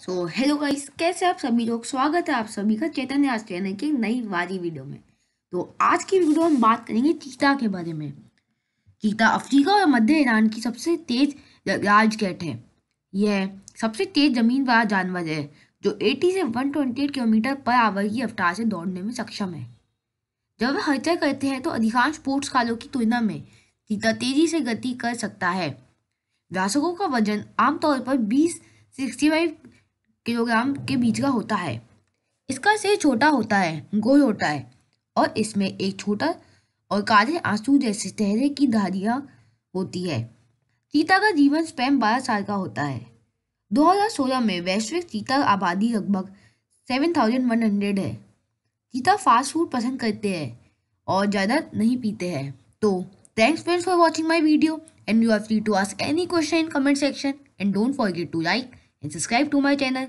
so hello guys कैसे आप सभी लोग स्वागत है आप सभी का चैतन्य आज चैनल की नई वारी वीडियो में तो आज की वीडियो हम बात करेंगे चीता के बारे में चीता अफ्रीका और मध्य ईरान की सबसे तेज कैट है यह सबसे तेज जमीन वाला जानवर है जो 80 से 128 किलोमीटर पर आवर की रफ्तार से दौड़ने में सक्षम है जब वह हलचल करते हैं तो अधिकांश स्पोर्ट्स कालों की तुलना में चीता तेजी से गति कर सकता है व्यासकों का वजन आमतौर पर बीस सिक्सटी फाइव किलोग्राम के बीच का होता है इसका सिर छोटा होता है गोल होता है और इसमें एक छोटा और काले आंसू जैसे चेहरे की धारियाँ होती है चीता का जीवन स्पैम बारह साल का होता है 2016 में वैश्विक चीता आबादी लगभग 7100 है चीता फास्ट फूड पसंद करते हैं और ज़्यादा नहीं पीते हैं तो thanks friends for watching my video and you are free to ask any question in comment section and don't forget to like and subscribe to my channel